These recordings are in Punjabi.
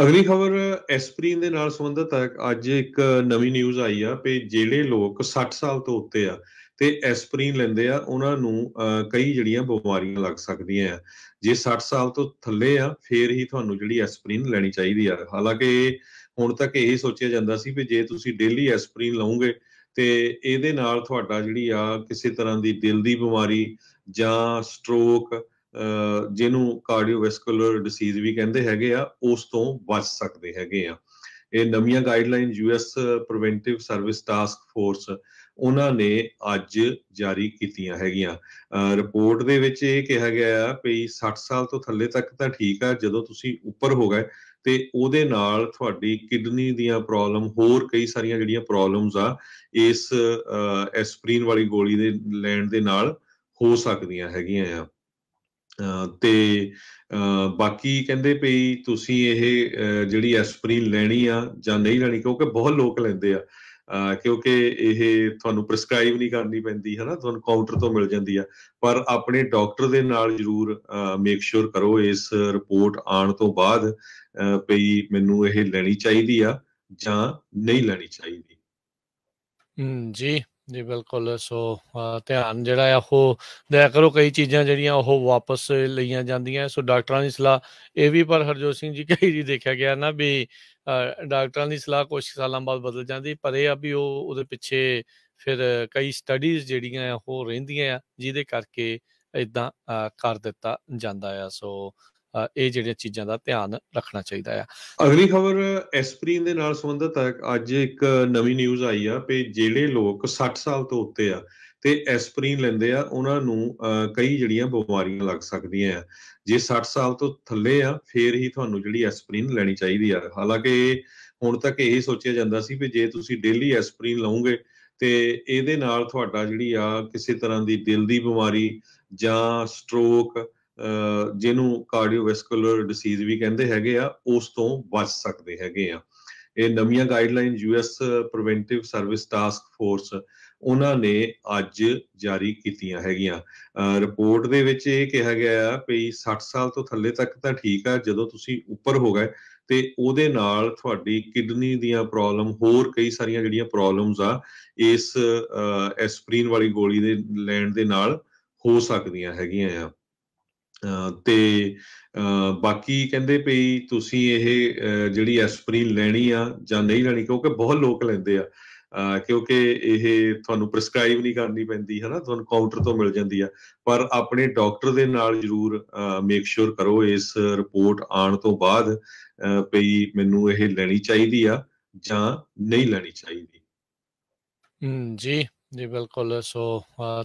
ਅਗਲੀ ਖਬਰ ਐਸਪਰੀਨ ਦੇ ਨਾਲ ਸੰਬੰਧਿਤ ਹੈ ਅੱਜ ਇੱਕ ਨਵੀਂ ਨਿਊਜ਼ ਆਈ ਆ ਕਿ ਜਿਹੜੇ ਲੋਕ 60 ਸਾਲ ਤੋਂ ਉੱਤੇ ਆ ਤੇ ਐਸਪਰੀਨ ਲੈਂਦੇ ਆ ਉਹਨਾਂ ਨੂੰ ਕਈ ਜਿਹੜੀਆਂ ਬਿਮਾਰੀਆਂ ਲੱਗ ਸਕਦੀਆਂ ਆ ਜੇ 60 ਸਾਲ ਤੋਂ ਥੱਲੇ ਆ ਫੇਰ ਹੀ ਤੁਹਾਨੂੰ ਜਿਹੜੀ ਐਸਪਰੀਨ ਲੈਣੀ ਚਾਹੀਦੀ ਆ ਹਾਲਾਂਕਿ ਹੁਣ ਤੱਕ ਇਹ ਸੋਚਿਆ ਜਾਂਦਾ ਸੀ ਕਿ ਜੇ ਤੁਸੀਂ ਡੇਲੀ ਐਸਪਰੀਨ ਲਓਗੇ ਤੇ ਇਹਦੇ ਨਾਲ ਤੁਹਾਡਾ ਜਿਹੜੀ ਆ ਕਿਸੇ ਤਰ੍ਹਾਂ ਦੀ ਦਿਲ ਦੀ ਬਿਮਾਰੀ ਜਾਂ ਸਟ੍ਰੋਕ ਜਿਹਨੂੰ ਕਾਰਡੀਓਵੈਸਕੂਲਰ ਡਿਸੀਜ਼ ਵੀ ਕਹਿੰਦੇ ਹੈਗੇ ਆ ਉਸ ਤੋਂ ਬਚ ਸਕਦੇ ਹੈਗੇ ਆ ਇਹ ਨਵੀਆਂ guideline US preventive service task force ਉਹਨਾਂ ਨੇ ਅੱਜ ਜਾਰੀ ਕੀਤੀਆਂ ਹੈਗੀਆਂ ਰਿਪੋਰਟ ਦੇ ਵਿੱਚ ਇਹ ਕਿਹਾ ਗਿਆ ਆ ਕਿ 60 ਸਾਲ ਤੋਂ ਥੱਲੇ ਤੱਕ ਤਾਂ ਠੀਕ ਆ ਜਦੋਂ ਤੁਸੀਂ ਉੱਪਰ ਹੋ ਗਏ ਤੇ ਉਹਦੇ ਨਾਲ ਤੁਹਾਡੀ ਕਿਡਨੀ ਦੀਆਂ ਪ੍ਰੋਬਲਮ ਹੋਰ ਕਈ ਸਾਰੀਆਂ ਜਿਹੜੀਆਂ ਪ੍ਰੋਬਲਮਸ ਆ ਇਸ ਐਸਪਰੀਨ ਵਾਲੀ ਗੋਲੀ ਦੇ ਲੈਣ ਦੇ ਨਾਲ ਹੋ ਸਕਦੀਆਂ ਹੈਗੀਆਂ ਆ ਤੇ ਬਾਕੀ ਕਹਿੰਦੇ ਪਈ ਤੁਸੀਂ ਇਹ ਜਿਹੜੀ ਐਸਪਰੀਨ ਲੈਣੀ ਆ ਜਾਂ ਨਹੀਂ ਲੈਣੀ ਕਿਉਂਕਿ ਬਹੁਤ ਲੋਕ ਲੈਂਦੇ ਆ ਕਿਉਂਕਿ ਇਹ ਤੁਹਾਨੂੰ ਪ੍ਰਿਸਕ੍ਰਾਈਬ ਨਹੀਂ ਕਰਨੀ ਪੈਂਦੀ ਹੈ ਨਾ ਤੁਹਾਨੂੰ ਕਾਊਂਟਰ ਤੋਂ ਮਿਲ ਜਾਂਦੀ ਆ ਪਰ ਆਪਣੇ ਡਾਕਟਰ ਦੇ ਨਾਲ ਜਰੂਰ ਮੇਕ ਸ਼ੋਰ ਕਰੋ ਇਸ ਰਿਪੋਰਟ ਆਉਣ ਤੋਂ ਬਾਅਦ ਪਈ ਮੈਨੂੰ ਇਹ ਲੈਣੀ ਚਾਹੀਦੀ ਆ ਜਾਂ ਨਹੀਂ ਲੈਣੀ ਚਾਹੀਦੀ ਜੀ ਜੀ ਬਿਲਕੁਲ ਸੋ ਧਿਆਨ ਜਿਹੜਾ ਆ ਉਹ ਦਿਆ ਕਰੋ ਕਈ ਚੀਜ਼ਾਂ ਜਿਹੜੀਆਂ ਉਹ ਵਾਪਸ ਲਈਆਂ ਜਾਂਦੀਆਂ ਸੋ ਡਾਕਟਰਾਂ ਦੀ ਸਲਾਹ ਇਹ ਵੀ ਪਰ ਹਰਜੋਤ ਸਿੰਘ ਜੀ ਕਹੀ ਜੀ ਦੇਖਿਆ ਗਿਆ ਨਾ ਵੀ ਡਾਕਟਰਾਂ ਦੀ ਸਲਾਹ ਕੁਝ ਸਾਲਾਂ ਬਾਅਦ ਬਦਲ ਜਾਂਦੀ ਪਰ ਇਹ ਆ ਵੀ ਉਹ ਉਹਦੇ ਪਿੱਛੇ ਫਿਰ ਕਈ ਸਟੱਡੀਜ਼ ਜਿਹੜੀਆਂ ਉਹ ਰਹਿੰਦੀਆਂ ਆ ਜਿਹਦੇ ਕਰਕੇ ਇਦਾਂ ਕਰ ਦਿੱਤਾ ਜਾਂਦਾ ਆ ਸੋ ਇਹ ਜਿਹੜੀਆਂ ਚੀਜ਼ਾਂ ਦਾ ਧਿਆਨ ਰੱਖਣਾ ਚਾਹੀਦਾ ਆ ਅਗਲੀ ਖਬਰ ਐਸਪਰੀਨ ਦੇ ਨਾਲ ਸੰਬੰਧਿਤ ਹੈ ਅੱਜ ਇੱਕ ਨਵੀਂ ਨਿਊਜ਼ ਆਈ ਆ ਕਿ ਜਿਹੜੇ ਲੋਕ 60 ਸਾਲ ਤੋਂ ਉੱਤੇ ਆ ਤੇ ਐਸਪਰੀਨ ਲੈਂਦੇ ਆ ਉਹਨਾਂ ਨੂੰ ਕਈ ਜਿਹੜੀਆਂ ਬਿਮਾਰੀਆਂ ਲੱਗ ਸਕਦੀਆਂ ਆ ਜੇ 60 ਸਾਲ ਤੋਂ ਥੱਲੇ ਆ ਫੇਰ ਹੀ ਤੁਹਾਨੂੰ ਜਿਹੜੀ ਐਸਪਰੀਨ ਲੈਣੀ ਚਾਹੀਦੀ ਆ ਹਾਲਾਂਕਿ ਹੁਣ ਤੱਕ ਇਹ ਸੋਚਿਆ ਜਾਂਦਾ ਸੀ ਕਿ ਜੇ ਤੁਸੀਂ ਡੇਲੀ ਐਸਪਰੀਨ ਲਓਗੇ ਤੇ ਇਹਦੇ ਨਾਲ ਤੁਹਾਡਾ ਜਿਹੜੀ ਆ ਕਿਸੇ ਤਰ੍ਹਾਂ ਦੀ ਦਿਲ ਦੀ ਬਿਮਾਰੀ ਜਾਂ ਸਟ੍ਰੋਕ ਜਿਹਨੂੰ ਕਾਰਡੀਓਵੈਸਕੂਲਰ ਡਿਸੀਜ਼ ਵੀ ਕਹਿੰਦੇ ਹੈਗੇ ਆ ਉਸ ਤੋਂ ਬਚ ਸਕਦੇ ਹੈਗੇ ਆ ਇਹ ਨਵੀਆਂ guideline US preventive service task force ਉਹਨਾਂ ਨੇ ਅੱਜ ਜਾਰੀ ਕੀਤੀਆਂ ਹੈਗੀਆਂ ਰਿਪੋਰਟ ਦੇ ਵਿੱਚ ਇਹ ਕਿਹਾ ਗਿਆ ਆ ਕਿ 60 ਸਾਲ ਤੋਂ ਥੱਲੇ ਤੱਕ ਤਾਂ ਠੀਕ ਆ ਜਦੋਂ ਤੁਸੀਂ ਉੱਪਰ ਹੋ ਗਏ ਤੇ ਉਹਦੇ ਨਾਲ ਤੁਹਾਡੀ ਕਿਡਨੀ ਦੀਆਂ ਪ੍ਰੋਬਲਮ ਹੋਰ ਕਈ ਸਾਰੀਆਂ ਜਿਹੜੀਆਂ ਪ੍ਰੋਬਲਮਸ ਆ ਇਸ ਐਸਪਰੀਨ ਵਾਲੀ ਗੋਲੀ ਦੇ ਲੈਣ ਦੇ ਨਾਲ ਹੋ ਸਕਦੀਆਂ ਹੈਗੀਆਂ ਆ ਤੇ ਬਾਕੀ ਕਹਿੰਦੇ ਪਈ ਤੁਸੀਂ ਇਹ ਜਿਹੜੀ ਐਸਪਰੀਨ ਲੈਣੀ ਆ ਜਾਂ ਨਹੀਂ ਲੈਣੀ ਕਿਉਂਕਿ ਬਹੁਤ ਲੋਕ ਲੈਂਦੇ ਆ ਕਿਉਂਕਿ ਇਹ ਤੁਹਾਨੂੰ ਪ੍ਰਿਸਕ੍ਰਾਈਬ ਨਹੀਂ ਕਰਨੀ ਪੈਂਦੀ ਹੈ ਨਾ ਤੁਹਾਨੂੰ ਕਾਊਂਟਰ ਤੋਂ ਮਿਲ ਜਾਂਦੀ ਆ ਪਰ ਆਪਣੇ ਡਾਕਟਰ ਦੇ ਨਾਲ ਜਰੂਰ ਮੇਕ ਸ਼ੋਰ ਕਰੋ ਇਸ ਰਿਪੋਰਟ ਆਉਣ ਤੋਂ ਬਾਅਦ ਪਈ ਮੈਨੂੰ ਇਹ ਲੈਣੀ ਚਾਹੀਦੀ ਆ ਜਾਂ ਨਹੀਂ ਲੈਣੀ ਚਾਹੀਦੀ ਜੀ ਜੀ ਬਿਲਕੁਲ ਸੋ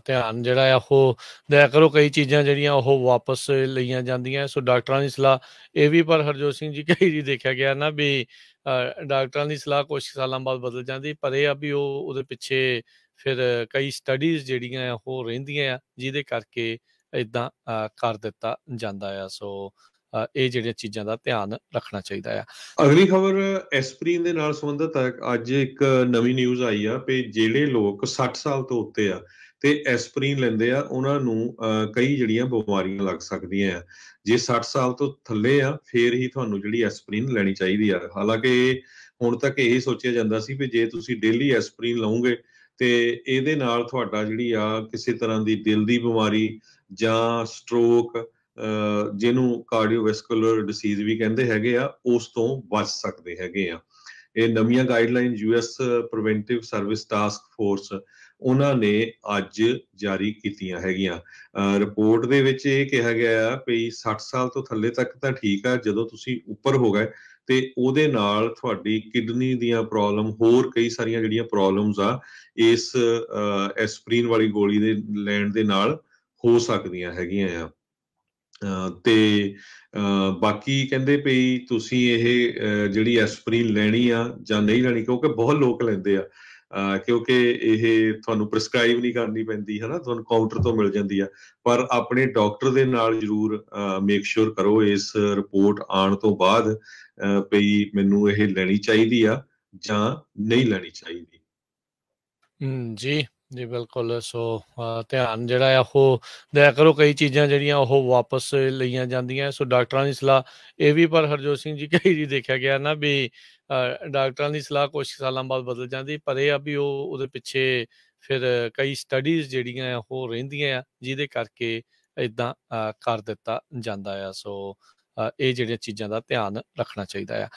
ਧਿਆਨ ਜਿਹੜਾ ਆ ਉਹ ਦਿਆ ਕਰੋ ਕਈ ਚੀਜ਼ਾਂ ਜਿਹੜੀਆਂ ਉਹ ਵਾਪਸ ਲਈਆਂ ਜਾਂਦੀਆਂ ਸੋ ਡਾਕਟਰਾਂ ਦੀ ਸਲਾਹ ਇਹ ਵੀ ਪਰ ਹਰਜੋਤ ਸਿੰਘ ਜੀ ਕਹੀ ਜੀ ਦੇਖਿਆ ਗਿਆ ਨਾ ਵੀ ਡਾਕਟਰਾਂ ਦੀ ਸਲਾਹ ਕੁਝ ਸਾਲਾਂ ਬਾਅਦ ਬਦਲ ਜਾਂਦੀ ਪਰ ਇਹ ਆ ਵੀ ਉਹ ਉਹਦੇ ਪਿੱਛੇ ਫਿਰ ਕਈ ਸਟੱਡੀਜ਼ ਜਿਹੜੀਆਂ ਆ ਉਹ ਰਹਿੰਦੀਆਂ ਆ ਜਿਹਦੇ ਕਰਕੇ ਇਦਾਂ ਕਰ ਦਿੱਤਾ ਜਾਂਦਾ ਆ ਸੋ ਇਹ ਜਿਹੜੀਆਂ ਚੀਜ਼ਾਂ ਦਾ ਧਿਆਨ ਰੱਖਣਾ ਚਾਹੀਦਾ ਆ ਅਗਲੀ ਖਬਰ ਐਸਪਰੀਨ ਦੇ ਨਾਲ ਸੰਬੰਧਿਤ ਹੈ ਅੱਜ ਇੱਕ ਨਵੀਂ ਨਿਊਜ਼ ਆਈ ਆ ਕਿ ਜਿਹੜੇ ਲੋਕ 60 ਸਾਲ ਤੋਂ ਉੱਤੇ ਆ ਤੇ ਐਸਪਰੀਨ ਲੈਂਦੇ ਆ ਉਹਨਾਂ ਨੂੰ ਕਈ ਜਿਹੜੀਆਂ ਬਿਮਾਰੀਆਂ ਲੱਗ ਸਕਦੀਆਂ ਆ ਜੇ 60 ਸਾਲ ਤੋਂ ਥੱਲੇ ਆ ਫੇਰ ਹੀ ਤੁਹਾਨੂੰ ਜਿਹੜੀ ਐਸਪਰੀਨ ਲੈਣੀ ਚਾਹੀਦੀ ਆ ਹਾਲਾਂਕਿ ਹੁਣ ਤੱਕ ਇਹ ਸੋਚਿਆ ਜਾਂਦਾ ਸੀ ਕਿ ਜੇ ਤੁਸੀਂ ਡੇਲੀ ਐਸਪਰੀਨ ਲਓਗੇ ਤੇ ਇਹਦੇ ਨਾਲ ਤੁਹਾਡਾ ਜਿਹੜੀ ਆ ਕਿਸੇ ਤਰ੍ਹਾਂ ਦੀ ਦਿਲ ਦੀ ਬਿਮਾਰੀ ਜਾਂ ਸਟ੍ਰੋਕ ਜਿਹਨੂੰ ਕਾਰਡੀਓਵੈਸਕੂਲਰ ਡਿਸੀਜ਼ ਵੀ ਕਹਿੰਦੇ ਹੈਗੇ ਆ ਉਸ ਤੋਂ ਬਚ ਸਕਦੇ ਹੈਗੇ ਆ ਇਹ ਨਵੀਆਂ guideline US preventive service task force ਉਹਨਾਂ ਨੇ ਅੱਜ ਜਾਰੀ ਕੀਤੀਆਂ ਹੈਗੀਆਂ ਰਿਪੋਰਟ ਦੇ ਵਿੱਚ ਇਹ ਕਿਹਾ ਗਿਆ ਆ ਕਿ 60 ਸਾਲ ਤੋਂ ਥੱਲੇ ਤੱਕ ਤਾਂ ਠੀਕ ਆ ਜਦੋਂ ਤੁਸੀਂ ਉੱਪਰ ਹੋ ਗਏ ਤੇ ਉਹਦੇ ਨਾਲ ਤੁਹਾਡੀ ਕਿਡਨੀ ਦੀਆਂ ਪ੍ਰੋਬਲਮ ਹੋਰ ਕਈ ਸਾਰੀਆਂ ਜਿਹੜੀਆਂ ਪ੍ਰੋਬਲਮਸ ਆ ਇਸ ਐਸਪਰੀਨ ਵਾਲੀ ਗੋਲੀ ਦੇ ਲੈਣ ਦੇ ਨਾਲ ਹੋ ਸਕਦੀਆਂ ਹੈਗੀਆਂ ਆ ਤੇ ਬਾਕੀ ਕਹਿੰਦੇ ਪਈ ਤੁਸੀਂ ਇਹ ਜਿਹੜੀ ਐਸਪਰੀਨ ਲੈਣੀ ਆ ਜਾਂ ਨਹੀਂ ਲੈਣੀ ਕਿਉਂਕਿ ਬਹੁਤ ਲੋਕ ਲੈਂਦੇ ਆ ਕਿਉਂਕਿ ਇਹ ਤੁਹਾਨੂੰ ਪ੍ਰਿਸਕ੍ਰਾਈਬ ਨਹੀਂ ਕਰਨੀ ਪੈਂਦੀ ਹੈ ਨਾ ਤੁਹਾਨੂੰ ਕਾਊਂਟਰ ਤੋਂ ਮਿਲ ਜਾਂਦੀ ਆ ਪਰ ਆਪਣੇ ਡਾਕਟਰ ਦੇ ਨਾਲ ਜਰੂਰ ਮੇਕ ਸ਼ੋਰ ਕਰੋ ਇਸ ਰਿਪੋਰਟ ਆਉਣ ਤੋਂ ਬਾਅਦ ਪਈ ਮੈਨੂੰ ਇਹ ਲੈਣੀ ਚਾਹੀਦੀ ਆ ਜਾਂ ਨਹੀਂ ਲੈਣੀ ਚਾਹੀਦੀ ਜੀ ਜੀ ਬਿਲਕੁਲ ਸੋ ਧਿਆਨ ਜਿਹੜਾ ਆ ਉਹ ਦਿਆ ਕਰੋ ਕਈ ਚੀਜ਼ਾਂ ਜਿਹੜੀਆਂ ਉਹ ਵਾਪਸ ਲਈਆਂ ਜਾਂਦੀਆਂ ਸੋ ਡਾਕਟਰਾਂ ਦੀ ਸਲਾਹ ਇਹ ਵੀ ਪਰ ਹਰਜੋਤ ਸਿੰਘ ਜੀ ਕਹੀ ਜੀ ਦੇਖਿਆ ਗਿਆ ਨਾ ਵੀ ਡਾਕਟਰਾਂ ਦੀ ਸਲਾਹ ਕੁਝ ਸਾਲਾਂ ਬਾਅਦ ਬਦਲ ਜਾਂਦੀ ਪਰ ਇਹ ਆ ਵੀ ਉਹ ਉਹਦੇ ਪਿੱਛੇ ਫਿਰ ਕਈ ਸਟੱਡੀਜ਼ ਜਿਹੜੀਆਂ ਉਹ ਰਹਿੰਦੀਆਂ ਆ ਜਿਹਦੇ ਕਰਕੇ ਇਦਾਂ ਕਰ ਦਿੱਤਾ ਜਾਂਦਾ ਆ ਸੋ ਇਹ ਜਿਹੜੀਆਂ ਚੀਜ਼ਾਂ ਦਾ ਧਿਆਨ ਰੱਖਣਾ ਚਾਹੀਦਾ ਆ